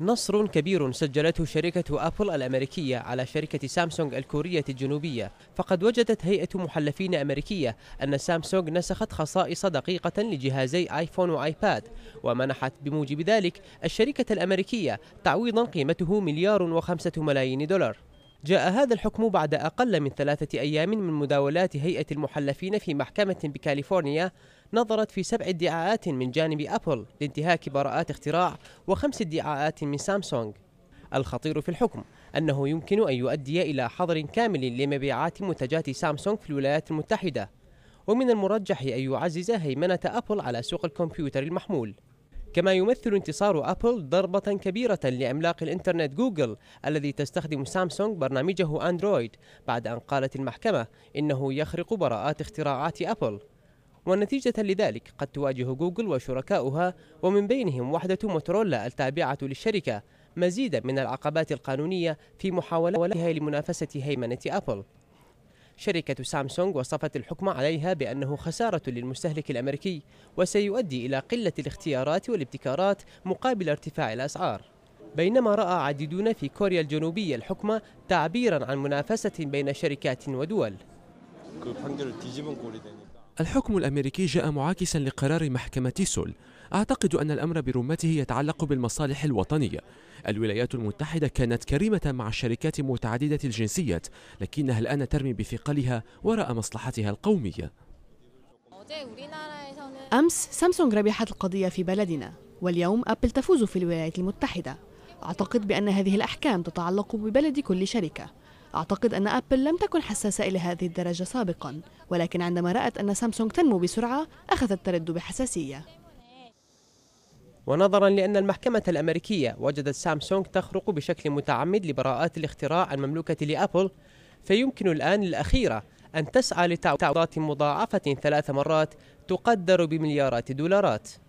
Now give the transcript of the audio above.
نصر كبير سجلته شركة أبل الأمريكية على شركة سامسونج الكورية الجنوبية فقد وجدت هيئة محلفين أمريكية أن سامسونج نسخت خصائص دقيقة لجهازي آيفون وآيباد ومنحت بموجب ذلك الشركة الأمريكية تعويضا قيمته مليار وخمسة ملايين دولار جاء هذا الحكم بعد أقل من ثلاثة أيام من مداولات هيئة المحلفين في محكمة بكاليفورنيا نظرت في سبع ادعاءات من جانب أبل لانتهاك براءات اختراع وخمس ادعاءات من سامسونج الخطير في الحكم أنه يمكن أن يؤدي إلى حظر كامل لمبيعات منتجات سامسونج في الولايات المتحدة ومن المرجح أن يعزز هيمنة أبل على سوق الكمبيوتر المحمول كما يمثل انتصار أبل ضربة كبيرة لعملاق الإنترنت جوجل الذي تستخدم سامسونج برنامجه أندرويد بعد أن قالت المحكمة إنه يخرق براءات اختراعات أبل ونتيجة لذلك قد تواجه جوجل وشركاؤها ومن بينهم وحدة موتورولا التابعة للشركة مزيدا من العقبات القانونية في محاولتها لمنافسة هيمنة أبل شركة سامسونج وصفت الحكم عليها بأنه خسارة للمستهلك الأمريكي وسيؤدي إلى قلة الاختيارات والابتكارات مقابل ارتفاع الأسعار بينما رأى عديدون في كوريا الجنوبية الحكم تعبيرا عن منافسة بين شركات ودول الحكم الأمريكي جاء معاكسا لقرار محكمة سول أعتقد أن الأمر برمته يتعلق بالمصالح الوطنية الولايات المتحدة كانت كريمة مع الشركات متعددة الجنسيات لكنها الآن ترمي بثقلها وراء مصلحتها القومية أمس سامسونج ربحت القضية في بلدنا واليوم أبل تفوز في الولايات المتحدة أعتقد بأن هذه الأحكام تتعلق ببلد كل شركة أعتقد أن أبل لم تكن حساسة إلى هذه الدرجة سابقا ولكن عندما رأت أن سامسونج تنمو بسرعة أخذت ترد بحساسية ونظرا لأن المحكمة الأمريكية وجدت سامسونج تخرق بشكل متعمد لبراءات الاختراع المملوكة لأبل فيمكن الآن الأخيرة أن تسعى لتعويضات مضاعفة ثلاث مرات تقدر بمليارات الدولارات